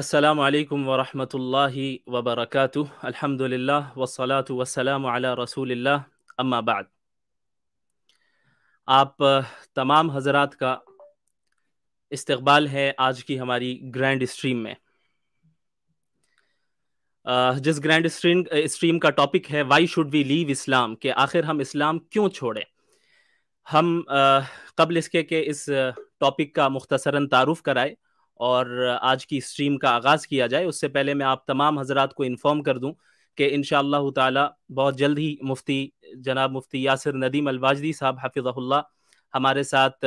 السلام عليكم ورحمة الله وبركاته الحمد لله والصلاة والسلام على रसूल अल्लाह अम्मा बाद आप uh, तमाम हजरात का इस्तकबाल है आज की हमारी ग्रैंड स्ट्रीम में uh, जिस ग्रैंड स्ट्रीम स्ट्रीम का टॉपिक है why should we leave Islam के आखिर हम इस्लाम क्यों छोड़ें हम uh, कबल इसके के इस टॉपिक का मुख्तसरा तारुफ कराए और आज की स्ट्रीम का आगाज़ किया जाए उससे पहले मैं आप तमाम हजरात को इन्फॉर्म कर दूँ कि इन ताला बहुत जल्द ही मुफ्ती जनाब मुफ्ती यासर नदीम अलवाजदी साहब हाफिज़ल्ला हमारे साथ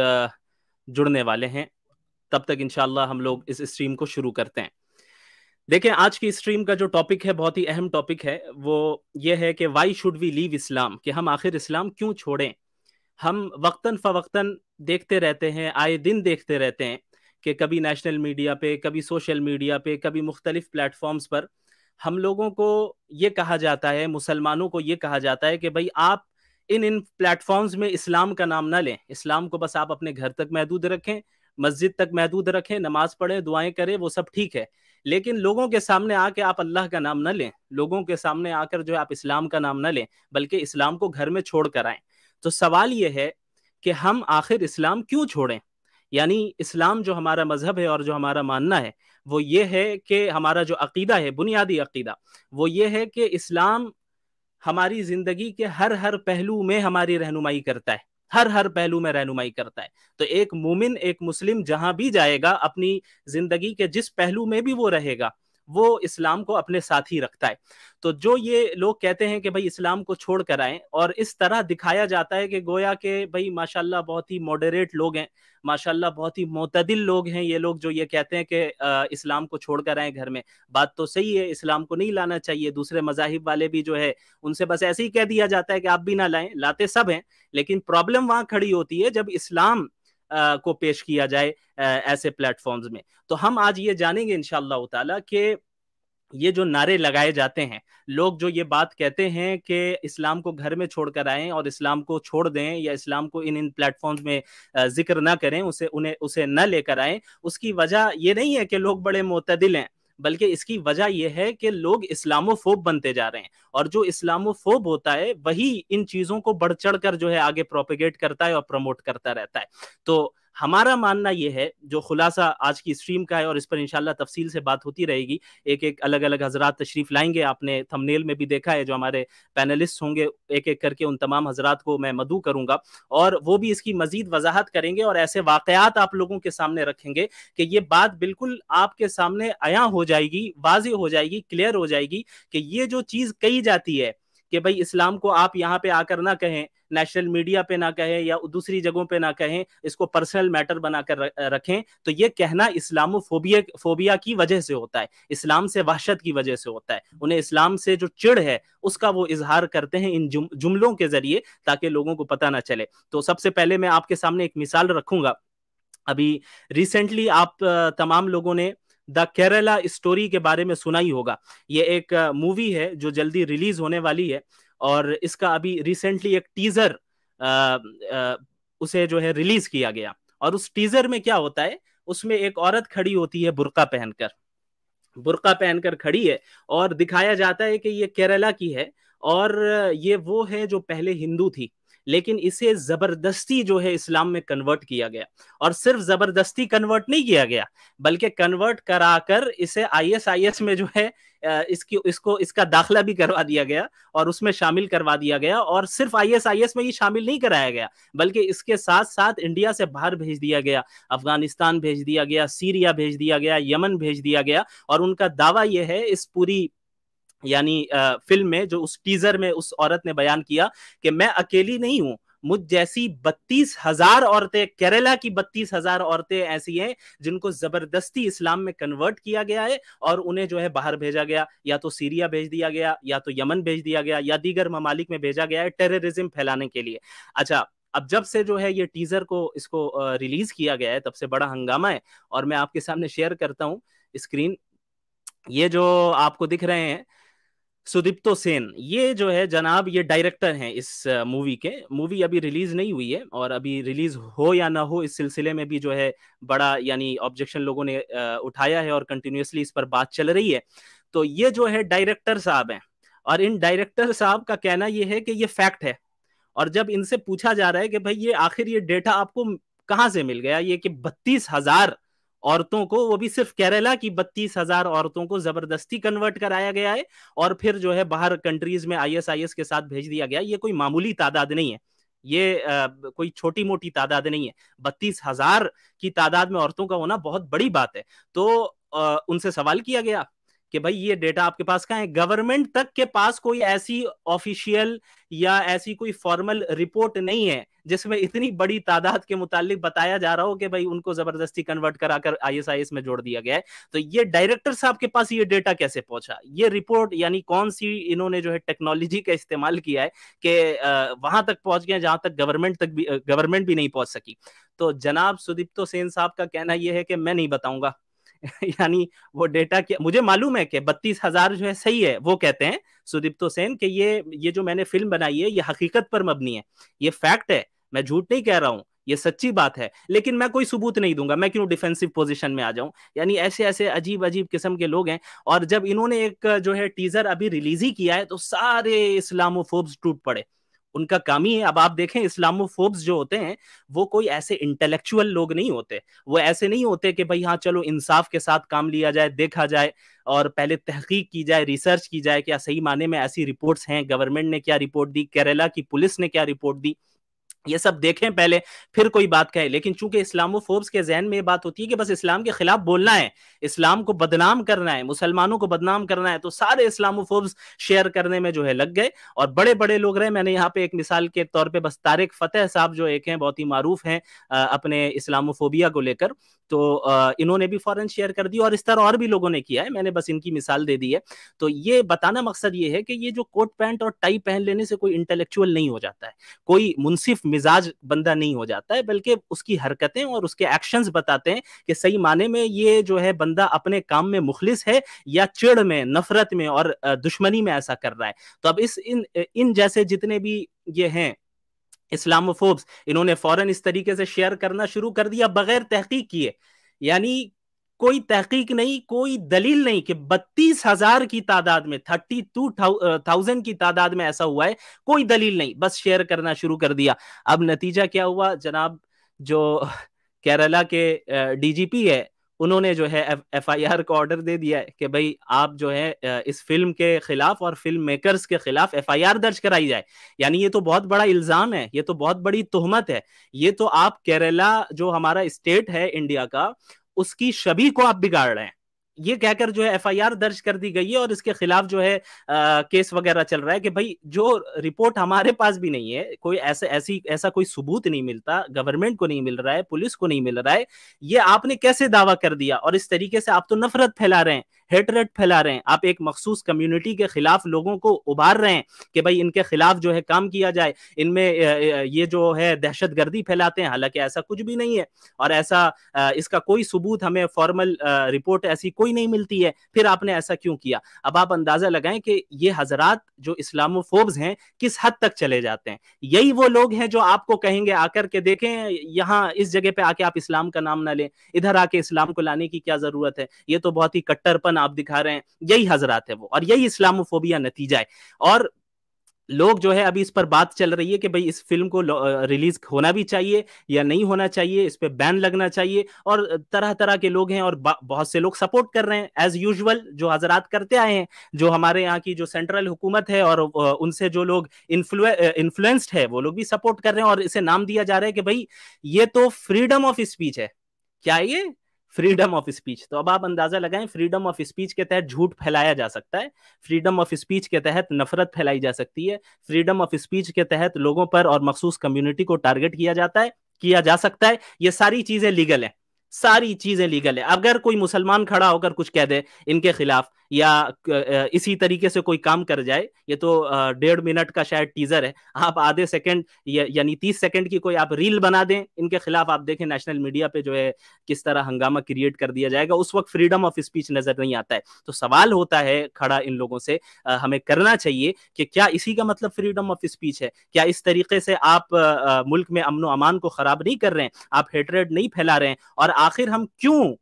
जुड़ने वाले हैं तब तक इन हम लोग इस स्ट्रीम को शुरू करते हैं देखें आज की स्ट्रीम का जो टॉपिक है बहुत ही अहम टॉपिक है वो ये है कि why should we leave Islam कि हम आखिर इस्लाम क्यों छोड़ें हम वक्ता फ़वक्ता देखते रहते हैं आए दिन देखते रहते हैं कि कभी नेशनल मीडिया पे कभी सोशल मीडिया पे कभी मुख्तलिफ प्लेटफॉर्म्स पर हम लोगों को ये कहा जाता है मुसलमानों को ये कहा जाता है कि भाई आप इन इन प्लेटफॉर्म्स में इस्लाम का नाम ना लें इस्लाम को बस आप अपने घर तक महदूद रखें मस्जिद तक महदूद रखें नमाज पढ़ें दुआएं करें वो सब ठीक है लेकिन लोगों के सामने आके आप अल्लाह का नाम ना लें लोगों के सामने आकर जो है आप इस्लाम का नाम ना लें बल्कि इस्लाम को घर में छोड़ कर आए तो सवाल ये है कि हम आखिर इस्लाम क्यों छोड़ें यानी इस्लाम जो हमारा मजहब है और जो हमारा मानना है वो ये है कि हमारा जो अकीदा है बुनियादी अकीदा वो ये है कि इस्लाम हमारी ज़िंदगी के हर हर पहलू में हमारी रहनुमाई करता है हर हर पहलू में रहनुमाई करता है तो एक मोमिन एक मुस्लिम जहां भी जाएगा अपनी जिंदगी के जिस पहलू में भी वो रहेगा वो इस्लाम को अपने साथ ही रखता है तो जो ये लोग कहते हैं कि भाई इस्लाम को छोड़ कर आए और इस तरह दिखाया जाता है कि गोया के भाई माशाल्लाह बहुत ही मॉडरेट लोग हैं माशाल्लाह बहुत ही मोतदिल लोग हैं ये लोग जो ये कहते हैं कि इस्लाम को छोड़ कर आए घर में बात तो सही है इस्लाम को नहीं लाना चाहिए दूसरे मजाहिब वाले भी जो है उनसे बस ऐसे ही कह दिया जाता है कि आप भी ना लाएं लाते सब हैं लेकिन प्रॉब्लम वहां खड़ी होती है जब इस्लाम को पेश किया जाए ऐसे प्लेटफॉर्म्स में तो हम आज ये जानेंगे इन ताला कि ये जो नारे लगाए जाते हैं लोग जो ये बात कहते हैं कि इस्लाम को घर में छोड़कर आए और इस्लाम को छोड़ दें या इस्लाम को इन इन प्लेटफॉर्म्स में जिक्र ना करें उसे उन्हें उसे न लेकर आए उसकी वजह ये नहीं है कि लोग बड़े मतदिल हैं बल्कि इसकी वजह यह है कि लोग इस्लामोफोब बनते जा रहे हैं और जो इस्लामोफोब होता है वही इन चीजों को बढ़ चढ़ कर जो है आगे प्रोपिगेट करता है और प्रमोट करता रहता है तो हमारा मानना यह है जो खुलासा आज की स्ट्रीम का है और इस पर इंशाल्लाह तफसील से बात होती रहेगी एक एक अलग अलग हजरात तशरीफ लाएंगे आपने थमनेल में भी देखा है जो हमारे पैनलिस्ट होंगे एक एक करके उन तमाम हजरात को मैं मदू करूंगा और वो भी इसकी मजीद वजाहत करेंगे और ऐसे वाकयात आप लोगों के सामने रखेंगे कि ये बात बिल्कुल आपके सामने आया हो जाएगी वाज हो जाएगी क्लियर हो जाएगी कि ये जो चीज कही जाती है कि भाई इस्लाम को आप यहाँ पे आकर ना कहें नेशनल मीडिया पे ना कहें या दूसरी जगहों पे ना कहें इसको पर्सनल मैटर बनाकर रखें तो ये कहना फोबिया फोबिया की वजह से होता है इस्लाम से वहशत की वजह से होता है उन्हें इस्लाम से जो चिड़ है उसका वो इजहार करते हैं इन जुम, जुमलों के जरिए ताकि लोगों को पता ना चले तो सबसे पहले मैं आपके सामने एक मिसाल रखूंगा अभी रिसेंटली आप तमाम लोगों ने द केरला स्टोरी के बारे में सुना ही होगा ये एक मूवी है जो जल्दी रिलीज होने वाली है और इसका अभी रिसेंटली एक टीजर आ, आ, उसे जो है रिलीज किया गया और उस टीजर में क्या होता है उसमें एक औरत खड़ी होती है बुरका पहनकर बुरका पहनकर खड़ी है और दिखाया जाता है कि ये केरला की है और ये वो है जो पहले हिंदू थी लेकिन इसे जबरदस्ती जो है इस्लाम में कन्वर्ट किया गया और सिर्फ जबरदस्ती कन्वर्ट नहीं किया गया बल्कि कन्वर्ट कराकर इसे आईएसआईएस में जो है इसकी इसको इसका दाखला भी करवा दिया गया और उसमें शामिल करवा दिया गया और सिर्फ आईएसआईएस में ही शामिल नहीं कराया गया बल्कि इसके साथ साथ इंडिया से बाहर भेज दिया गया अफगानिस्तान भेज दिया गया सीरिया भेज दिया गया यमन भेज दिया गया और उनका दावा यह है इस पूरी यानी फिल्म में जो उस टीजर में उस औरत ने बयान किया कि मैं अकेली नहीं हूं मुझ जैसी बत्तीस हजार औरतें केरला की बत्तीस हजार औरतें ऐसी हैं जिनको जबरदस्ती इस्लाम में कन्वर्ट किया गया है और उन्हें जो है बाहर भेजा गया या तो सीरिया भेज दिया गया या तो यमन भेज दिया गया या दीगर ममालिक में भेजा गया है टेररिज्म फैलाने के लिए अच्छा अब जब से जो है ये टीजर को इसको रिलीज किया गया है तब से बड़ा हंगामा है और मैं आपके सामने शेयर करता हूँ स्क्रीन ये जो आपको दिख रहे हैं सुदीप्तो सेन ये जो है जनाब ये डायरेक्टर हैं इस मूवी के मूवी अभी रिलीज नहीं हुई है और अभी रिलीज हो या ना हो इस सिलसिले में भी जो है बड़ा यानी ऑब्जेक्शन लोगों ने उठाया है और कंटिन्यूसली इस पर बात चल रही है तो ये जो है डायरेक्टर साहब हैं और इन डायरेक्टर साहब का कहना ये है कि ये फैक्ट है और जब इनसे पूछा जा रहा है कि भाई ये आखिर ये डेटा आपको कहाँ से मिल गया ये कि बत्तीस हजार औरतों को वो भी सिर्फ केरला की बत्तीस हजार औरतों को जबरदस्ती कन्वर्ट कराया गया है और फिर जो है बाहर कंट्रीज में आईएसआईएस के साथ भेज दिया गया ये कोई मामूली तादाद नहीं है ये आ, कोई छोटी मोटी तादाद नहीं है बत्तीस हजार की तादाद में औरतों का होना बहुत बड़ी बात है तो आ, उनसे सवाल किया गया कि भाई ये डेटा आपके पास कहाँ है गवर्नमेंट तक के पास कोई ऐसी ऑफिशियल या ऐसी कोई फॉर्मल रिपोर्ट नहीं है जिसमें इतनी बड़ी तादाद के मुतालिक बताया जा रहा हो कि भाई उनको जबरदस्ती कन्वर्ट कराकर आईएसआईएस में जोड़ दिया गया है तो ये डायरेक्टर साहब के पास ये डेटा कैसे पहुंचा ये रिपोर्ट यानी कौन सी इन्होंने जो है टेक्नोलॉजी का इस्तेमाल किया है कि वहां तक पहुंच गए जहां तक गवर्नमेंट तक भी गवर्नमेंट भी नहीं पहुंच सकी तो जनाब सुदीप्तो सेन साहब का कहना यह है कि मैं नहीं बताऊंगा यानी वो डेटा क्या मुझे मालूम है कि बत्तीस हजार जो है सही है वो कहते हैं सुदीप्तो सेन कि ये ये जो मैंने फिल्म बनाई है ये हकीकत पर मबनी है ये फैक्ट है मैं झूठ नहीं कह रहा हूँ ये सच्ची बात है लेकिन मैं कोई सबूत नहीं दूंगा मैं क्यों डिफेंसिव पोजीशन में आ जाऊं यानी ऐसे ऐसे अजीब अजीब किस्म के लोग हैं और जब इन्होंने एक जो है टीजर अभी रिलीज ही किया है तो सारे इस्लामोफोब्स टूट पड़े उनका काम ही है अब आप देखें इस्लामोफोब्स जो होते हैं वो कोई ऐसे इंटेलेक्चुअल लोग नहीं होते वो ऐसे नहीं होते कि भाई हाँ चलो इंसाफ के साथ काम लिया जाए देखा जाए और पहले तहकीक की जाए रिसर्च की जाए क्या हाँ, सही माने में ऐसी रिपोर्ट्स हैं गवर्नमेंट ने क्या रिपोर्ट दी केरला की पुलिस ने क्या रिपोर्ट दी ये सब देखें पहले फिर कोई बात कहे लेकिन चूंकि इस्लामो इस्लामोफोब्स के जहन में ये बात होती है कि बस इस्लाम के खिलाफ बोलना है इस्लाम को बदनाम करना है मुसलमानों को बदनाम करना है तो सारे इस्लामो इस्लामोफोब्स शेयर करने में जो है लग गए और बड़े बड़े लोग रहे मैंने यहाँ पे एक मिसाल के तौर पर बस तारिक फतेह साहब जो एक हैं बहुत ही मारूफ हैं अपने इस्लामोफोबिया को लेकर तो इन्होंने भी फॉरन शेयर कर दी और इस तरह और भी लोगों ने किया है मैंने बस इनकी मिसाल दे दी है तो ये बताना मकसद ये है कि ये जो कोट पैंट और टाई पहन लेने से कोई इंटेलेक्चुअल नहीं हो जाता है कोई मुनसिफ मिजाज बंदा नहीं हो जाता है बल्कि उसकी हरकतें और उसके एक्शंस बताते हैं कि सही माने में ये जो है बंदा अपने काम में मुखलिस है या चिड़ में नफरत में और दुश्मनी में ऐसा कर रहा है तो अब इस इन इन जैसे जितने भी ये हैं इस्लामोफोब्स इन्होंने फौरन इस तरीके से शेयर करना शुरू कर दिया बगैर तहकीक किए यानी कोई तहकीक नहीं कोई दलील नहीं कि बत्तीस हजार की तादाद में थर्टी टू थाउजेंड की तादाद में ऐसा हुआ है कोई दलील नहीं बस शेयर करना शुरू कर दिया अब नतीजा क्या हुआ जनाब जो केरला के डीजीपी है उन्होंने जो है एफ आई आर का ऑर्डर दे दिया है कि भाई आप जो है इस फिल्म के खिलाफ और फिल्म मेकर्स के खिलाफ एफ आई आर दर्ज कराई जाए यानी ये तो बहुत बड़ा इल्जाम है ये तो बहुत बड़ी तोहमत है ये तो आप केरला जो हमारा स्टेट है इंडिया का उसकी छवि को आप बिगाड़ रहे हैं ये कहकर जो है एफआईआर दर्ज कर दी गई है और इसके खिलाफ जो है आ, केस वगैरह चल रहा है कि भाई जो रिपोर्ट हमारे पास भी नहीं है कोई ऐसे ऐसी ऐसा कोई सबूत नहीं मिलता गवर्नमेंट को नहीं मिल रहा है पुलिस को नहीं मिल रहा है ये आपने कैसे दावा कर दिया और इस तरीके से आप तो नफरत फैला रहे हैं हेटरेट फैला रहे हैं आप एक मखसूस कम्युनिटी के खिलाफ लोगों को उभार रहे हैं कि भाई इनके खिलाफ जो है काम किया जाए इनमें ये जो है दहशत गर्दी फैलाते हैं हालांकि ऐसा कुछ भी नहीं है और ऐसा इसका कोई सबूत हमें फॉर्मल रिपोर्ट ऐसी कोई नहीं मिलती है फिर आपने ऐसा क्यों किया अब आप अंदाजा लगाएं कि ये हजरात जो इस्लामोफोब्स हैं किस हद तक चले जाते हैं यही वो लोग हैं जो आपको कहेंगे आकर के देखें यहाँ इस जगह पे आके आप इस्लाम का नाम ना लें इधर आके इस्लाम को लाने की क्या जरूरत है ये तो बहुत ही कट्टरपन आप दिखा रहे हैं यही हजरात है वो और यही इस्लामोफोबिया नतीजा है और लोग जो है अभी इस पर बात चल रही है कि भाई इस फिल्म को रिलीज होना भी चाहिए या नहीं होना चाहिए इस पर बैन लगना चाहिए और तरह तरह के लोग हैं और बहुत से लोग सपोर्ट कर रहे हैं एज यूजल जो हजरात करते आए हैं जो हमारे यहाँ की जो सेंट्रल हुकूमत है और उनसे जो लोग इन्फ्लुएंस्ड है वो लोग भी सपोर्ट कर रहे हैं और इसे नाम दिया जा रहा है कि भाई ये तो फ्रीडम ऑफ स्पीच है क्या ये फ्रीडम ऑफ स्पीच तो अब आप अंदाजा लगाएं फ्रीडम ऑफ स्पीच के तहत झूठ फैलाया जा सकता है फ्रीडम ऑफ स्पीच के तहत नफरत फैलाई जा सकती है फ्रीडम ऑफ स्पीच के तहत लोगों पर और मखसूस कम्युनिटी को टारगेट किया जाता है किया जा सकता है ये सारी चीजें लीगल है सारी चीजें लीगल है अगर कोई मुसलमान खड़ा होकर कुछ कह दे इनके खिलाफ या इसी तरीके से कोई काम कर जाए ये तो डेढ़ मिनट का शायद टीजर है आप आधे सेकंड यानी तीस सेकंड की कोई आप रील बना दें इनके खिलाफ आप देखें नेशनल मीडिया पे जो है किस तरह हंगामा क्रिएट कर दिया जाएगा उस वक्त फ्रीडम ऑफ स्पीच नजर नहीं आता है तो सवाल होता है खड़ा इन लोगों से हमें करना चाहिए कि क्या इसी का मतलब फ्रीडम ऑफ स्पीच है क्या इस तरीके से आप मुल्क में अमनो अमान को खराब नहीं कर रहे हैं आप हेटरेड नहीं फैला रहे हैं और आखिर हम क्यों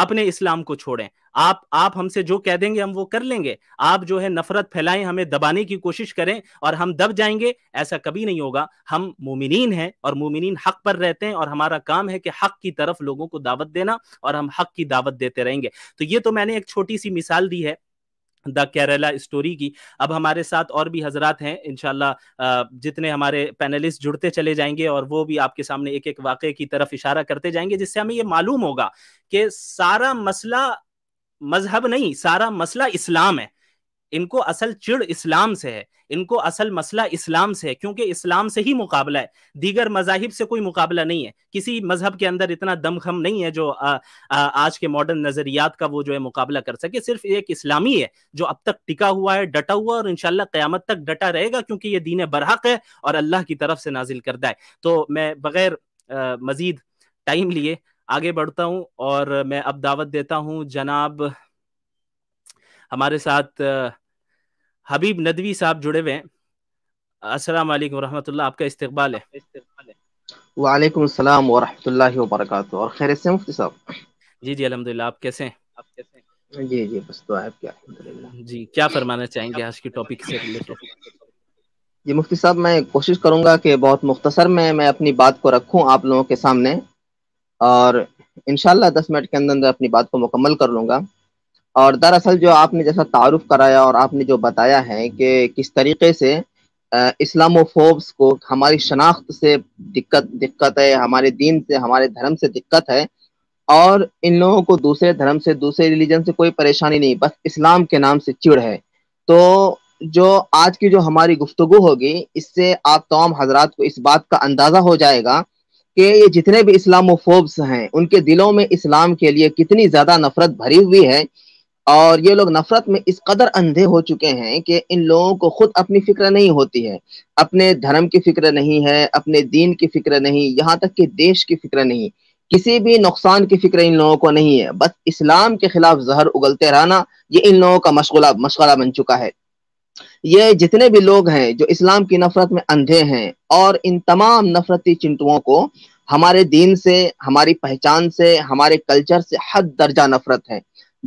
अपने इस्लाम को छोड़ें आप आप हमसे जो कह देंगे हम वो कर लेंगे आप जो है नफरत फैलाएं हमें दबाने की कोशिश करें और हम दब जाएंगे ऐसा कभी नहीं होगा हम मोमिन हैं और मोमिन हक पर रहते हैं और हमारा काम है कि हक की तरफ लोगों को दावत देना और हम हक की दावत देते रहेंगे तो ये तो मैंने एक छोटी सी मिसाल दी है द केरला स्टोरी की अब हमारे साथ और भी हजरात हैं इनशाला जितने हमारे पैनलिस्ट जुड़ते चले जाएंगे और वो भी आपके सामने एक एक वाक़े की तरफ इशारा करते जाएंगे जिससे हमें ये मालूम होगा कि सारा मसला मजहब नहीं सारा मसला इस्लाम है इनको असल चिड़ इस्लाम से है इनको असल मसला इस्लाम से है क्योंकि इस्लाम से ही मुकाबला है दीगर मजाहिब से कोई मुकाबला नहीं है किसी मजहब के अंदर इतना दमखम नहीं है जो आ, आ, आज के मॉडर्न नजरियात का वो जो है मुकाबला कर सके सिर्फ एक इस्लामी है जो अब तक टिका हुआ है डटा हुआ और इनशाला क्यामत तक डटा रहेगा क्योंकि ये दीन बरहक है और अल्लाह की तरफ से नाजिल करता है तो मैं बगैर मजीद टाइम लिए आगे बढ़ता हूँ और मैं अब दावत देता हूँ जनाब हमारे साथ हबीब नदवी साहब जुड़े हुए हैं अस्सलाम वालेकुम रहमतुल्लाह आपका इस्तकबाल है वालेकुम सलाम व बरकातहू और खैर से मुफ्ती साहब जी जी अल्हम्दुलिल्लाह आप कैसे हैं आप कैसे हैं जी जी बस तो आप क्या जी क्या फरमाना चाहेंगे आज के टॉपिक से रिलेटेड जी मुफ्ती साहब मैं कोशिश करूंगा कि बहुत मुख्तसर में मैं अपनी बात को रखूं आप लोगों के सामने और इनशाला दस मिनट के अंदर अंदर अपनी बात को मुकम्मल कर लूंगा और दरअसल जो आपने जैसा तारुफ कराया और आपने जो बताया है कि किस तरीके से इस्लामोफोब्स को हमारी शनाख्त से दिक्कत दिक्कत है हमारे दीन से हमारे धर्म से दिक्कत है और इन लोगों को दूसरे धर्म से दूसरे रिलीजन से कोई परेशानी नहीं बस इस्लाम के नाम से चिड़ है तो जो आज की जो हमारी गुफ्तगु होगी इससे आप तमाम हजरात को इस बात का अंदाज़ा हो जाएगा कि ये जितने भी इस्लामोफोब्स हैं उनके दिलों में इस्लाम के लिए कितनी ज़्यादा नफरत भरी हुई है और ये लोग नफरत में इस कदर अंधे हो चुके हैं कि इन लोगों को खुद अपनी फिक्र नहीं होती है अपने धर्म की फिक्र नहीं है अपने दीन की फिक्र नहीं यहाँ तक कि देश की फिक्र नहीं किसी भी नुकसान की फिक्र इन लोगों को नहीं है बस इस्लाम के खिलाफ जहर उगलते रहना ये इन लोगों का मशगला मशगला बन चुका है ये जितने भी लोग हैं जो इस्लाम की नफरत में अंधे हैं और इन तमाम नफरती चिंतुओं को हमारे दीन से हमारी पहचान से हमारे कल्चर से हद दर्जा नफरत है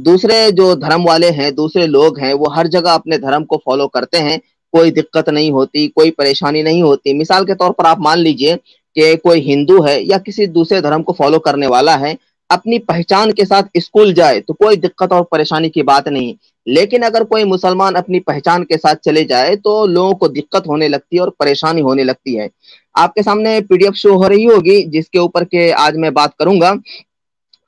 दूसरे जो धर्म वाले हैं दूसरे लोग हैं वो हर जगह अपने धर्म को फॉलो करते हैं कोई दिक्कत नहीं होती कोई परेशानी नहीं होती मिसाल के तौर पर आप मान लीजिए कि कोई हिंदू है या किसी दूसरे धर्म को फॉलो करने वाला है अपनी पहचान के साथ स्कूल जाए तो कोई दिक्कत और परेशानी की बात नहीं लेकिन अगर कोई मुसलमान अपनी पहचान के साथ चले जाए तो लोगों को दिक्कत होने लगती है और परेशानी होने लगती है आपके सामने पीडीएफ शो हो रही होगी जिसके ऊपर के आज मैं बात करूंगा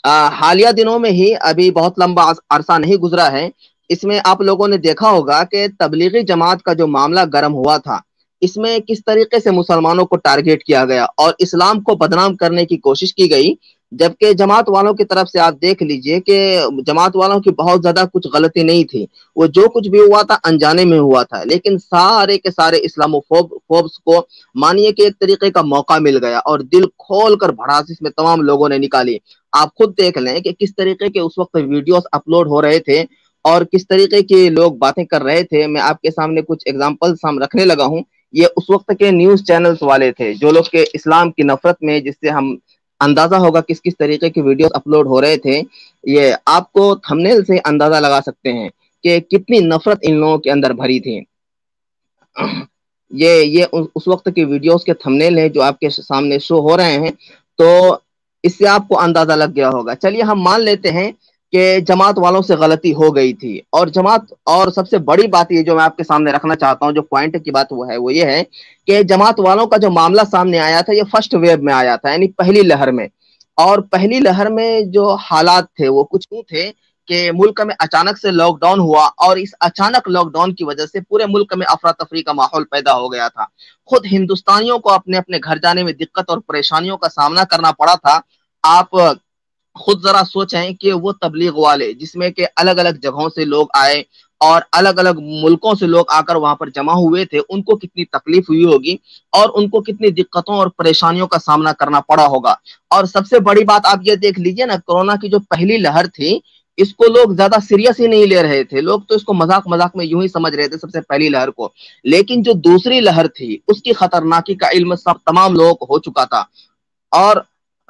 हालिया दिनों में ही अभी बहुत लंबा अरसा नहीं गुजरा है इसमें आप लोगों ने देखा होगा कि तबलीगी जमात का जो मामला गर्म हुआ था इसमें किस तरीके से मुसलमानों को टारगेट किया गया और इस्लाम को बदनाम करने की कोशिश की गई जबकि जमात वालों की तरफ से आप देख लीजिए कि जमात वालों की बहुत ज्यादा कुछ गलती नहीं थी वो जो कुछ भी हुआ था अनजाने में हुआ था लेकिन सारे के सारे इस्लामोफोब को मानिए कि एक तरीके का मौका मिल गया और दिल खोल कर भड़ास में तमाम लोगों ने निकाली आप खुद देख लें कि किस तरीके के उस वक्त वीडियोस अपलोड हो रहे थे और किस तरीके के लोग बातें कर रहे थे मैं आपके सामने कुछ एग्जाम्पल साम रखने लगा हूँ ये उस वक्त के न्यूज चैनल्स वाले थे जो लोग के इस्लाम की नफरत में जिससे हम अंदाजा होगा किस किस तरीके के वीडियो अपलोड हो रहे थे ये आपको थंबनेल से अंदाजा लगा सकते हैं कि कितनी नफरत इन लोगों के अंदर भरी थी ये ये उस वक्त की वीडियोस के थंबनेल हैं जो आपके सामने शो हो रहे हैं तो इससे आपको अंदाजा लग गया होगा चलिए हम मान लेते हैं कि जमात वालों से गलती हो गई थी और जमात और सबसे बड़ी बात ये जो मैं आपके सामने रखना चाहता हूँ जो पॉइंट की बात वो है वो ये है कि जमात वालों का जो मामला सामने आया था ये फर्स्ट वेव में आया था यानी पहली लहर में और पहली लहर में जो हालात थे वो कुछ यूँ थे कि मुल्क में अचानक से लॉकडाउन हुआ और इस अचानक लॉकडाउन की वजह से पूरे मुल्क में अफरा तफरी का माहौल पैदा हो गया था खुद हिंदुस्तानियों को अपने अपने घर जाने में दिक्कत और परेशानियों का सामना करना पड़ा था आप खुद जरा सोचें कि वो तबलीग वाले जिसमें के अलग अलग जगहों से लोग आए और अलग अलग मुल्कों से लोग आकर वहां पर जमा हुए थे उनको कितनी तकलीफ हुई होगी और उनको कितनी दिक्कतों और परेशानियों का सामना करना पड़ा होगा और सबसे बड़ी बात आप ये देख लीजिए ना कोरोना की जो पहली लहर थी इसको लोग ज्यादा सीरियस ही नहीं ले रहे थे लोग तो इसको मजाक मजाक में यूं ही समझ रहे थे सबसे पहली लहर को लेकिन जो दूसरी लहर थी उसकी खतरनाकी का इल्म सब तमाम लोगों को हो चुका था और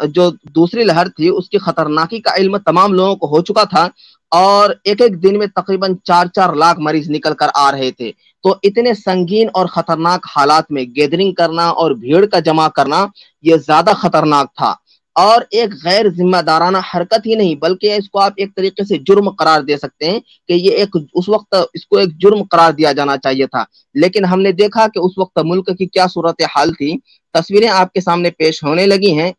जो दूसरी लहर थी उसकी खतरनाकी का इल्म तमाम लोगों को हो चुका था और एक एक दिन में तकरीबन चार चार लाख मरीज निकल कर आ रहे थे तो इतने संगीन और खतरनाक हालात में गैदरिंग करना और भीड़ का जमा करना ये ज्यादा खतरनाक था और एक गैर जिम्मेदाराना हरकत ही नहीं बल्कि इसको आप एक तरीके से जुर्म करार दे सकते हैं कि ये एक उस वक्त इसको एक जुर्म करार दिया जाना चाहिए था लेकिन हमने देखा कि उस वक्त मुल्क की क्या सूरत हाल थी तस्वीरें आपके सामने पेश होने लगी हैं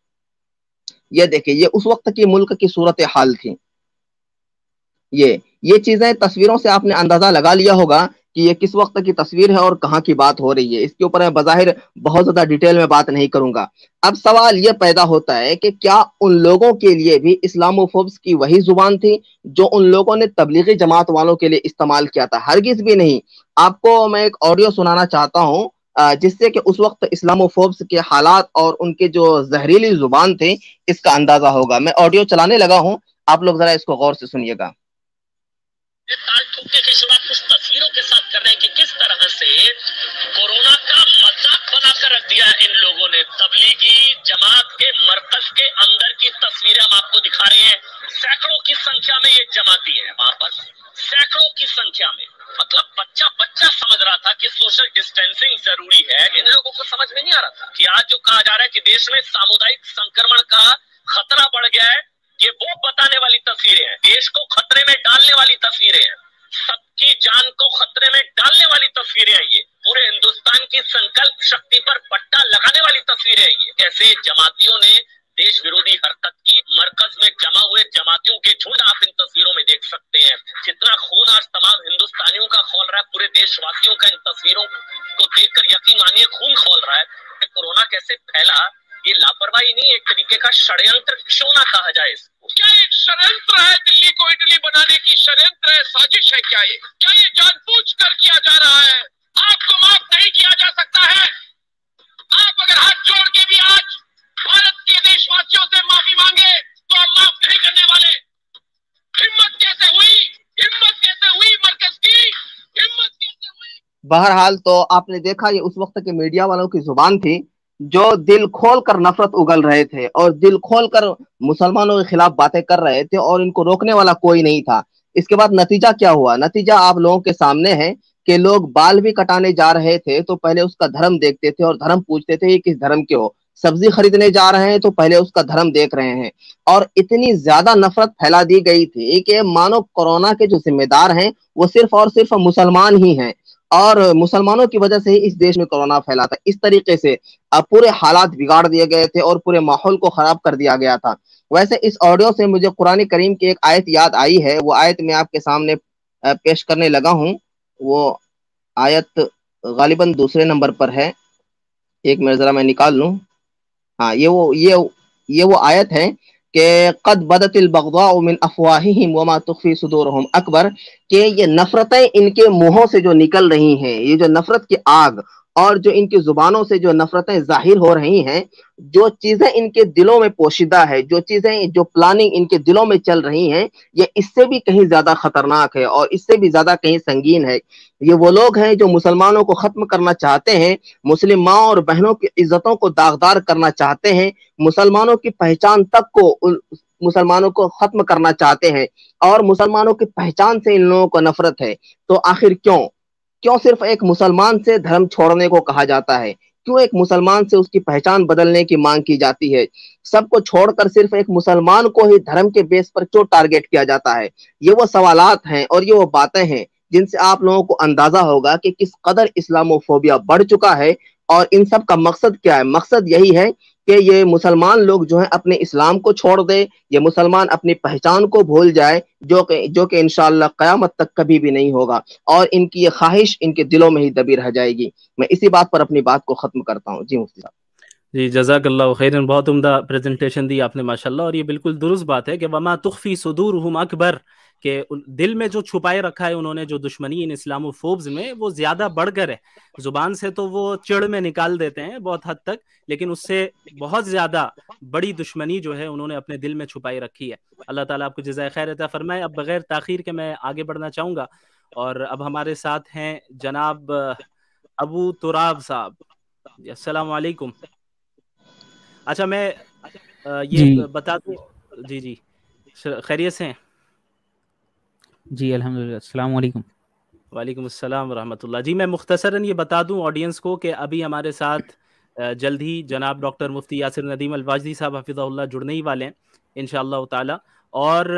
ये देखिए ये उस वक्त की मुल्क की सूरत हाल थी ये ये चीजें तस्वीरों से आपने अंदाजा लगा लिया होगा कि ये किस वक्त की तस्वीर है और कहाँ की बात हो रही है इसके ऊपर मैं बाहिर बहुत ज्यादा डिटेल में बात नहीं करूंगा अब सवाल ये पैदा होता है कि क्या उन लोगों के लिए भी इस्लामोफोब्स की वही जुबान थी जो उन लोगों ने तबलीगी जमात वालों के लिए इस्तेमाल किया था हरगिज भी नहीं आपको मैं एक ऑडियो सुनाना चाहता हूँ जिससे कि उस वक्त इस्लामोफोब्स के हालात और उनके जो जहरीली जुबान थे इसका अंदाजा होगा मैं ऑडियो चलाने लगा हूँ आप लोग जरा इसको गौर से सुनिएगा का मजाक बनाकर रख दिया इन लोगों ने तबलीगी जमात के मरकज के अंदर की तस्वीरें हम आपको दिखा रहे हैं सैकड़ों की संख्या में ये जमाती है वापस सैकड़ों की संख्या में मतलब बच्चा बच्चा समझ रहा था कि सोशल डिस्टेंसिंग जरूरी है इन लोगों को समझ में नहीं आ रहा था कि आज जो कहा जा रहा है कि देश में सामुदायिक संक्रमण का खतरा बढ़ गया है ये वो बताने वाली तस्वीरें हैं देश को खतरे में डालने वाली तस्वीरें हैं सबकी जान को खतरे में डालने वाली तस्वीरें हैं ये पूरे हिंदुस्तान की संकल्प शक्ति पर पट्टा लगाने वाली तस्वीरें हैं ये कैसे जमातियों ने देश विरोधी हरकत की मरकज में जमा हुए जमातियों के झुंड आप इन तस्वीरों में देख सकते हैं जितना खून आज तमाम हिंदुस्तानियों का खोल रहा है पूरे देशवासियों का इन तस्वीरों को देखकर यकीन मानिए खून खोल रहा है कि कोरोना कैसे फैला ये लापरवाही नहीं एक तरीके का षड्यंत्र क्यों ना कहा जाए इसको क्या एक षड्यंत्र है दिल्ली को इटली बनाने की षड्यंत्र है साजिश है क्या ये क्या ये जानबूझ कर किया जा रहा है आपको माफ नहीं किया जा सकता है आप अगर हाथ जोड़ के भी आज भारत के देशवासियों से माफी मांगे बहरहाल तो आपने देखा ये उस वक्त के मीडिया वालों की जुबान थी जो दिल खोल कर नफरत उगल रहे थे और दिल खोल कर मुसलमानों के खिलाफ बातें कर रहे थे और इनको रोकने वाला कोई नहीं था इसके बाद नतीजा क्या हुआ नतीजा आप लोगों के सामने है कि लोग बाल भी कटाने जा रहे थे तो पहले उसका धर्म देखते थे और धर्म पूछते थे ये किस धर्म के हो सब्जी खरीदने जा रहे हैं तो पहले उसका धर्म देख रहे हैं और इतनी ज्यादा नफरत फैला दी गई थी कि मानो कोरोना के जो जिम्मेदार हैं वो सिर्फ और सिर्फ मुसलमान ही हैं और मुसलमानों की वजह से ही इस देश में कोरोना फैला था इस तरीके से अब पूरे हालात बिगाड़ दिए गए थे और पूरे माहौल को खराब कर दिया गया था वैसे इस ऑडियो से मुझे कुरान करीम की एक आयत याद आई है वो आयत मैं आपके सामने पेश करने लगा हूँ वो आयत गालिबन दूसरे नंबर पर है एक मिनट जरा मैं निकाल लूँ हाँ ये वो ये ये वो आयत है कि कद उमिन अफवाहिम वमा तुखफ़ी सुदूर अकबर के ये नफ़रतें इनके मुंहों से जो निकल रही हैं ये जो नफ़रत की आग और जो इनकी जुबानों से जो नफरतें जाहिर हो रही हैं जो चीजें इनके दिलों में पोशिदा है जो चीजें जो प्लानिंग इनके दिलों में चल रही हैं ये इससे भी कहीं ज्यादा खतरनाक है और इससे भी ज्यादा कहीं संगीन है ये वो लोग हैं जो मुसलमानों को खत्म करना चाहते हैं मुस्लिम माओ और बहनों की इज्जतों को दागदार करना चाहते हैं मुसलमानों की पहचान तक को मुसलमानों को खत्म करना चाहते हैं और मुसलमानों की पहचान से इन लोगों को नफरत है तो आखिर क्यों क्यों सिर्फ एक मुसलमान से धर्म छोड़ने को कहा जाता है क्यों एक मुसलमान से उसकी पहचान बदलने की मांग की जाती है सबको छोड़कर सिर्फ एक मुसलमान को ही धर्म के बेस पर क्यों टारगेट किया जाता है ये वो सवालात हैं और ये वो बातें हैं जिनसे आप लोगों को अंदाजा होगा कि किस कदर इस्लामोफोबिया बढ़ चुका है और इन सब का मकसद क्या है मकसद यही है कि ये मुसलमान लोग जो है अपने इस्लाम को छोड़ दे ये मुसलमान अपनी पहचान को भूल जाए जो कि जो कि इनशाला क्यामत तक कभी भी नहीं होगा और इनकी ये ख्वाहिश इनके दिलों में ही दबी रह जाएगी मैं इसी बात पर अपनी बात को ख़त्म करता हूँ जी मुफ्ती साहब जी जजाकल्ला खैरन बहुत उमदा प्रेजेंटेशन दी आपने माशाल्लाह और ये बिल्कुल दुरुस्त बात है कि वमा तुखफ़ी सदूर हम अकबर कि दिल में जो छुपाए रखा है उन्होंने जो दुश्मनी इन इस्लामोफोब्स में वो ज्यादा बढ़कर है जुबान से तो वो चिड़ में निकाल देते हैं बहुत हद तक लेकिन उससे बहुत ज्यादा बड़ी दुश्मनी जो है उन्होंने अपने दिल में छुपाई रखी है अल्लाह ताला आपको जजाय खैर रहता फरमाए अब बगैर ताखिर के मैं आगे बढ़ना चाहूंगा और अब हमारे साथ हैं जनाब अबू तुराब साहब असलकुम अच्छा मैं ये बता दू जी जी खैरियत से हैं जी अलहमदिल्ला वालेकुम वालेकुम अस्सलाम रहमतुल्लाह जी मैं मुख्तसरन ये बता दूं ऑडियंस को कि अभी हमारे साथ जल्द ही जनाब डॉक्टर मुफ्ती यासिर नदीम अलवाजदी साहब हफिज़ल्ला जुड़ने ही वाले हैं इन ताला और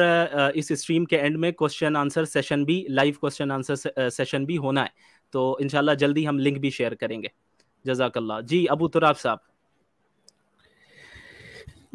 इस स्ट्रीम के एंड में क्वेश्चन आंसर सेशन भी लाइव क्वेश्चन आंसर सेशन भी होना है तो इनशाला जल्दी हम लिंक भी शेयर करेंगे जजाकल्ला जी अबू तुराब साहब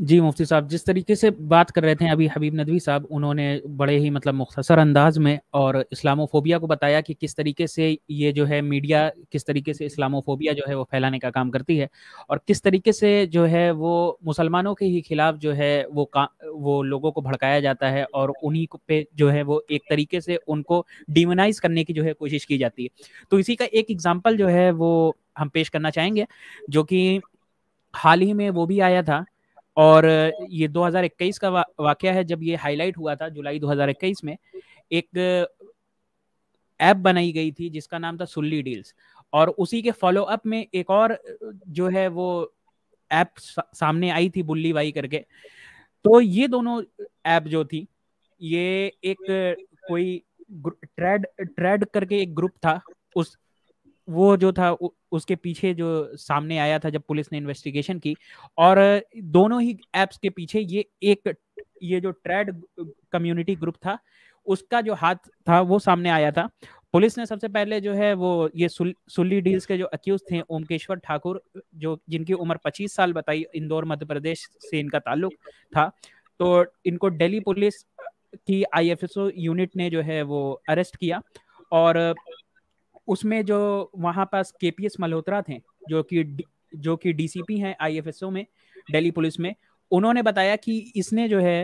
जी मुफ्ती साहब जिस तरीके से बात कर रहे थे अभी हबीब नदवी साहब उन्होंने बड़े ही मतलब मुख्तसर अंदाज में और इस्लामोफोबिया को बताया कि किस तरीके से ये जो है मीडिया किस तरीके से इस्लामोफोबिया जो है वो फैलाने का काम करती है और किस तरीके से जो है वो मुसलमानों के ही खिलाफ जो है वो का वो लोगों को भड़काया जाता है और उन्हीं पे जो है वो एक तरीके से उनको डिमोनाइज करने की जो है कोशिश की जाती है तो इसी का एक एग्जाम्पल जो है वो हम पेश करना चाहेंगे जो कि हाल ही में वो भी आया था और ये 2021 का वा, है जब ये हाईलाइट हुआ था जुलाई 2021 में एक ऐप बनाई गई थी जिसका नाम था सुल्ली डील्स और उसी के फॉलो अप में एक और जो है वो ऐप सामने आई थी बुल्ली बाई करके तो ये दोनों ऐप जो थी ये एक कोई ट्रेड ट्रेड करके एक ग्रुप था उस वो जो था उसके पीछे जो सामने आया था जब पुलिस ने इन्वेस्टिगेशन की और दोनों ही एप्स के पीछे ये एक ये जो ट्रेड कम्युनिटी ग्रुप था उसका जो हाथ था वो सामने आया था पुलिस ने सबसे पहले जो है वो ये सुल, सुल्ली डील्स के जो अक्यूज थे ओमकेश्वर ठाकुर जो जिनकी उम्र 25 साल बताई इंदौर मध्य प्रदेश से इनका ताल्लुक था तो इनको दिल्ली पुलिस की आईएफएसओ यूनिट ने जो है वो अरेस्ट किया और उसमें जो वहाँ पास के पी एस मल्होत्रा थे जो कि जो कि डीसीपी हैं आईएफएसओ में दिल्ली पुलिस में उन्होंने बताया कि इसने जो है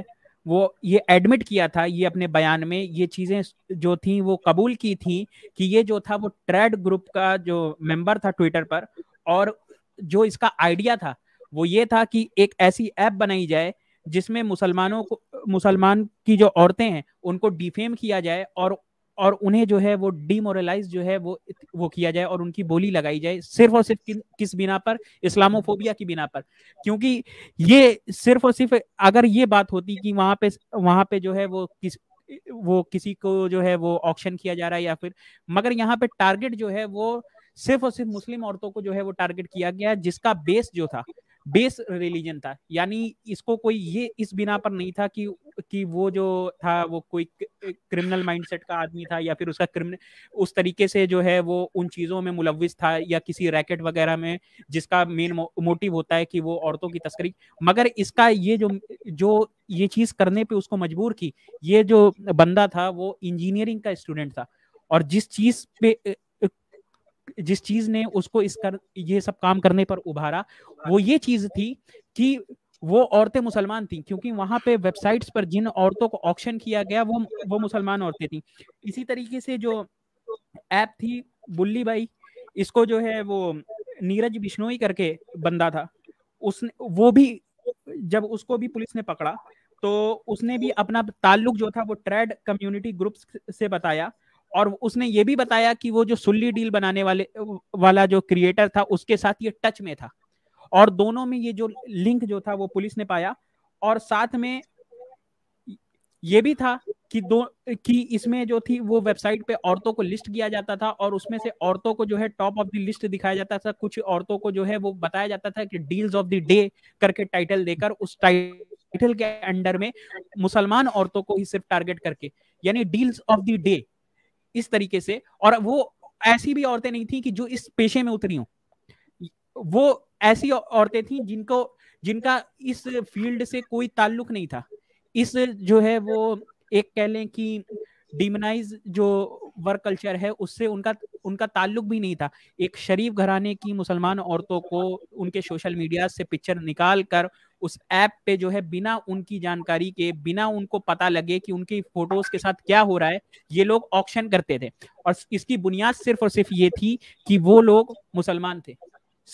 वो ये एडमिट किया था ये अपने बयान में ये चीज़ें जो थी वो कबूल की थी कि ये जो था वो ट्रेड ग्रुप का जो मेंबर था ट्विटर पर और जो इसका आइडिया था वो ये था कि एक ऐसी ऐप बनाई जाए जिसमें मुसलमानों को मुसलमान की जो औरतें हैं उनको डिफेम किया जाए और और उन्हें जो है वो डिमोरलाइज जो है वो वो किया जाए और उनकी बोली लगाई जाए सिर्फ और सिर्फ कि, किस बिना पर इस्लामोफोबिया की बिना पर क्योंकि ये सिर्फ और सिर्फ अगर ये बात होती कि वहाँ पे वहाँ पे जो है वो किस वो किसी को जो है वो ऑक्शन किया जा रहा है या फिर मगर यहाँ पे टारगेट जो है वो सिर्फ और सिर्फ मुस्लिम औरतों को जो है वो टारगेट किया गया जिसका बेस जो था बेस रिलीजन था यानी इसको कोई ये इस बिना पर नहीं था कि कि वो जो था वो कोई क्रिमिनल माइंडसेट का आदमी था या फिर उसका क्रिमिनल उस तरीके से जो है वो उन चीज़ों में मुलविस था या किसी रैकेट वगैरह में जिसका मेन मो, मोटिव होता है कि वो औरतों की तस्करी मगर इसका ये जो जो ये चीज़ करने पे उसको मजबूर की ये जो बंदा था वो इंजीनियरिंग का स्टूडेंट था और जिस चीज पे जिस चीज ने उसको इस कर ये सब काम करने पर उभारा वो ये चीज थी कि वो औरतें मुसलमान थी क्योंकि वहां पे वेबसाइट्स पर जिन औरतों को ऑप्शन किया गया वो वो मुसलमान औरतें थी इसी तरीके से जो ऐप थी बुल्ली बाई इसको जो है वो नीरज बिश्नोई करके बंदा था उसने वो भी जब उसको भी पुलिस ने पकड़ा तो उसने भी अपना ताल्लुक जो था वो ट्रेड कम्युनिटी ग्रुप से बताया और उसने ये भी बताया कि वो जो सुल्ली डील बनाने वाले वाला जो क्रिएटर था उसके साथ ये टच में था और दोनों में ये जो लिंक जो था वो पुलिस ने पाया और साथ में ये भी था कि दो कि इसमें जो थी वो वेबसाइट पे औरतों को लिस्ट किया जाता था और उसमें से औरतों को जो है टॉप ऑफ द लिस्ट दिखाया जाता था कुछ औरतों को जो है वो बताया जाता था कि डील्स ऑफ द डे करके टाइटल देकर उस टाइटल के अंडर में मुसलमान औरतों को ही सिर्फ टारगेट करके यानी डील्स ऑफ द डे इस तरीके से और वो ऐसी भी औरतें नहीं थी कि जो इस पेशे में उतरी हों वो ऐसी औरतें थी जिनको जिनका इस फील्ड से कोई ताल्लुक नहीं था इस जो है वो एक कह लें कि डिमनाइज जो वर्क कल्चर है उससे उनका उनका ताल्लुक भी नहीं था एक शरीफ घराने की मुसलमान औरतों को उनके सोशल मीडिया से पिक्चर निकाल कर उस ऐप पे जो है बिना उनकी जानकारी के बिना उनको पता लगे कि उनकी फोटोज के साथ क्या हो रहा है ये लोग ऑक्शन करते थे और इसकी बुनियाद सिर्फ और सिर्फ ये थी कि वो लोग मुसलमान थे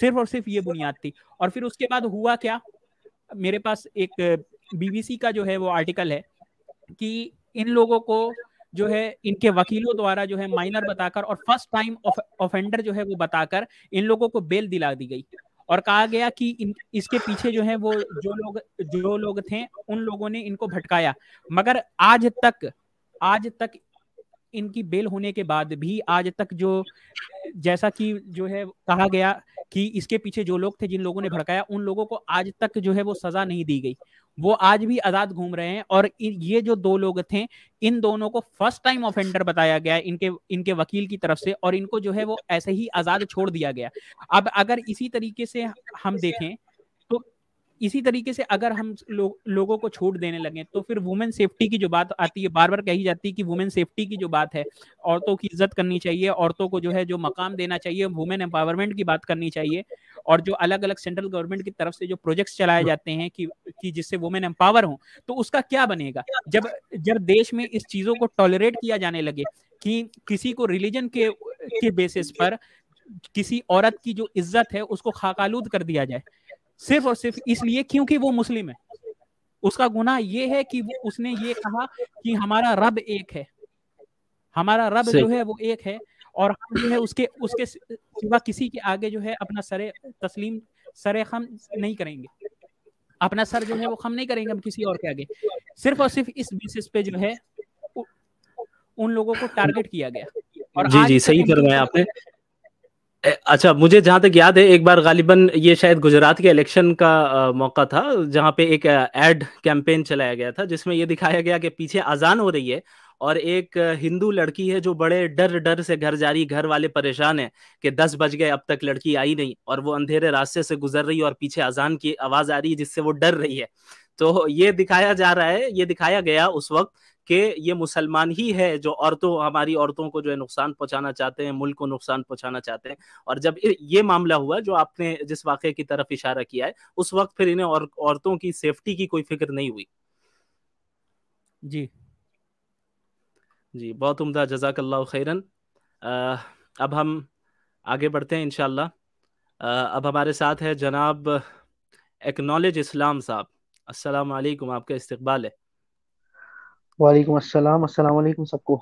सिर्फ और सिर्फ ये बुनियाद थी और फिर उसके बाद हुआ क्या मेरे पास एक बीबीसी का जो है वो आर्टिकल है कि इन लोगों को जो है इनके वकीलों द्वारा जो है माइनर बताकर और फर्स्ट टाइम ऑफेंडर जो है वो बताकर इन लोगों को बेल दिला दी गई और कहा गया कि इन, इसके पीछे जो है वो जो लोग जो लोग थे उन लोगों ने इनको भटकाया मगर आज तक आज तक इनकी बेल होने के बाद भी आज तक जो जैसा कि जो है कहा गया कि इसके पीछे जो लोग थे जिन लोगों ने भड़काया उन लोगों को आज तक जो है वो सजा नहीं दी गई वो आज भी आजाद घूम रहे हैं और ये जो दो लोग थे इन दोनों को फर्स्ट टाइम ऑफेंडर बताया गया इनके इनके वकील की तरफ से और इनको जो है वो ऐसे ही आजाद छोड़ दिया गया अब अगर इसी तरीके से हम देखें इसी तरीके से अगर हम लो, लोगों को छूट देने लगे तो फिर वुमेन सेफ्टी की जो बात आती है बार बार कही जाती है कि वुमेन सेफ्टी की जो बात है औरतों की इज्जत करनी चाहिए औरतों को जो है जो मकाम देना चाहिए वुमेन एम्पावरमेंट की बात करनी चाहिए और जो अलग अलग सेंट्रल गवर्नमेंट की तरफ से जो प्रोजेक्ट्स चलाए हाँ। जाते हैं कि कि जिससे वुमेन एम्पावर हो तो उसका क्या बनेगा जब जब देश में इस चीज़ों को टॉलरेट किया जाने लगे कि किसी को रिलीजन के के बेसिस पर किसी औरत की जो इज्जत है उसको खाकालूद कर दिया जाए सिर्फ और सिर्फ इसलिए क्योंकि वो मुस्लिम है उसका गुना ये है कि वो उसने ये कहा कि हमारा रब एक है हमारा रब जो है वो एक है और हम जो है उसके उसके सिवा किसी के आगे जो है अपना सरे तस्लीम सरे खम नहीं करेंगे अपना सर जो है वो खम नहीं करेंगे हम किसी और के आगे सिर्फ और सिर्फ इस बेसिस पे जो है उन लोगों को टारगेट किया गया और जी जी सही कर रहे हैं आपने अच्छा मुझे जहां तक याद है एक बार गालिबन ये शायद गुजरात के इलेक्शन का आ, मौका था जहां पे एक एड कैंपेन चलाया गया था जिसमें ये दिखाया गया कि पीछे अजान हो रही है और एक हिंदू लड़की है जो बड़े डर डर से घर जा रही घर वाले परेशान हैं कि दस बज गए अब तक लड़की आई नहीं और वो अंधेरे रास्ते से गुजर रही है और पीछे अजान की आवाज आ रही है जिससे वो डर रही है तो ये दिखाया जा रहा है ये दिखाया गया उस वक्त कि ये मुसलमान ही है जो औरतों हमारी औरतों को जो है नुकसान पहुंचाना चाहते हैं मुल्क को नुकसान पहुंचाना चाहते हैं और जब ये मामला हुआ जो आपने जिस वाक़े की तरफ इशारा किया है उस वक्त फिर इन्हें और, औरतों की सेफ्टी की कोई फिक्र नहीं हुई जी जी बहुत जजाक जजाकल्ला खैरन अब हम आगे बढ़ते हैं इनशाला अब हमारे साथ है जनाब एक्नॉलेज इस्लाम साहब अस्सलाम वालेकुम आपका इस्तकबाल है वालेकुम अस्सलाम अस्सलाम वालेकुम सबको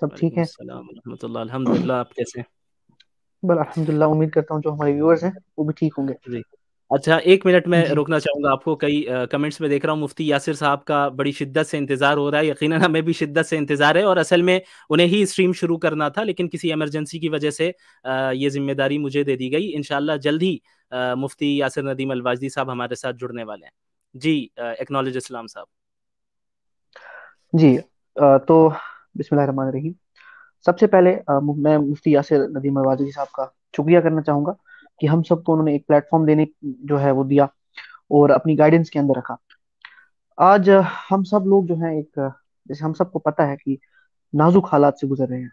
सब ठीक है अस्सलाम अल्हम्दुलिल्लाह आप कैसे हैं बल अल्हम्दुलिल्लाह उम्मीद करता हूँ जो हमारे व्यूअर्स हैं वो भी ठीक होंगे जी अच्छा एक मिनट में रोकना चाहूंगा आपको कई कमेंट्स में देख रहा हूँ मुफ्ती यासिर साहब का बड़ी शिद्दत से इंतजार हो रहा है यकीनन हमें भी शिद्दत से इंतजार है और असल में उन्हें ही स्ट्रीम शुरू करना था लेकिन किसी इमरजेंसी की वजह से आ, ये जिम्मेदारी मुझे दे दी गई इनशाला जल्द ही मुफ्ती यासिर नदीम अलवाजदी साहब हमारे साथ जुड़ने वाले हैं जी एक्नॉलेज इस्लाम साहब जी तो तो रही सबसे पहले मैं मुफ्ती यासिर नदीम वाजी साहब का शुक्रिया करना चाहूंगा कि हम सबको उन्होंने एक प्लेटफॉर्म देने जो है वो दिया और अपनी गाइडेंस के अंदर रखा आज हम सब लोग जो है एक जैसे हम सबको पता है कि नाजुक हालात से गुजर रहे हैं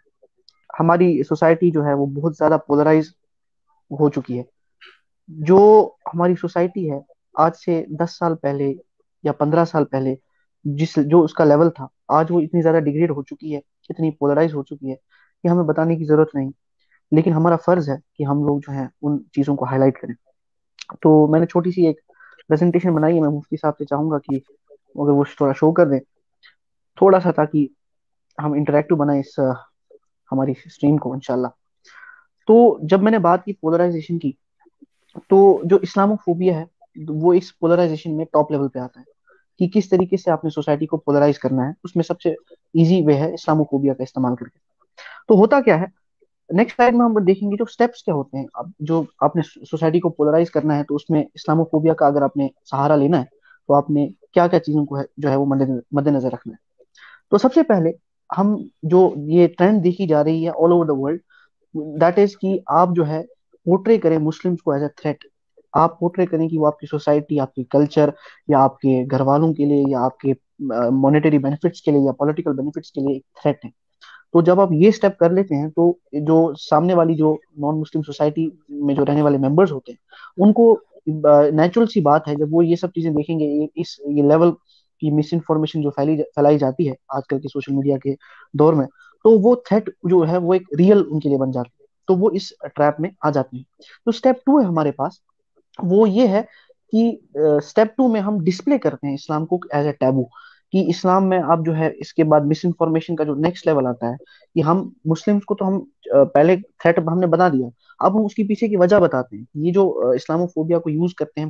हमारी सोसाइटी जो है वो बहुत ज्यादा पोलराइज हो चुकी है जो हमारी सोसाइटी है आज से दस साल पहले या पंद्रह साल पहले जिस जो उसका लेवल था आज वो इतनी ज्यादा डिग्रेड हो चुकी है इतनी पोलराइज हो चुकी है कि हमें बताने की जरूरत नहीं लेकिन हमारा फर्ज है कि हम लोग जो है उन चीजों को हाईलाइट करें तो मैंने छोटी सी एक प्रेजेंटेशन बनाई है मैं मुफ्ती साहब से चाहूंगा कि अगर वो थोड़ा शो कर दें थोड़ा सा ताकि हम इंटरेक्टिव बनाए इस हमारी स्ट्रीम को इनशाला तो जब मैंने बात की पोलराइजेशन की तो जो इस्लामोफोबिया है वो इस पोलराइजेशन में टॉप लेवल पे आता है कि किस तरीके से आपने सोसाइटी को पोलराइज करना है उसमें सबसे इजी वे है इस्लामोफोबिया का इस्तेमाल करके तो होता क्या है नेक्स्ट स्लाइड में हम देखेंगे जो स्टेप्स क्या होते हैं अब जो आपने सोसाइटी को पोलराइज करना है तो उसमें इस्लामोफोबिया का अगर आपने सहारा लेना है तो आपने क्या क्या चीजों को है, जो है वो मद्देनजर रखना है तो सबसे पहले हम जो ये ट्रेंड देखी जा रही है all over the world that is कि आप जो है पोर्ट्रे करें मुस्लिम्स को एज अ थ्रेट आप पोर्ट्रे करें कि वो आपकी सोसाइटी आपके कल्चर या आपके घर वालों के लिए या आपके मॉनेटरी बेनिफिट्स के लिए या पॉलिटिकल बेनिफिट्स के लिए एक थ्रेट है तो जब आप ये स्टेप कर लेते हैं तो जो सामने वाली जो नॉन मुस्लिम सोसाइटी में जो रहने वाले मेंबर्स होते हैं उनको नेचुरल सी बात है जब वो ये सब चीजें देखेंगे ये, इस ये लेवल की मिस इन्फॉर्मेशन जो फैली फैलाई जाती है आजकल के सोशल मीडिया के दौर में तो वो थ्रेट जो है वो एक रियल उनके लिए बन जाती है तो वो इस ट्रैप में आ जाती है तो स्टेप टू है हमारे पास वो ये है कि स्टेप टू में हम डिस्प्ले करते हैं इस्लाम को एज ए टैबू कि इस्लाम में आप जो है इसके बाद मिस इन्फॉर्मेशन का जो नेक्स्ट लेवल आता है कि हम मुस्लिम्स को तो हम पहले थ्रेट हमने बना दिया अब हम उसके पीछे की वजह बताते हैं ये जो इस्लामोफोबिया को यूज करते हैं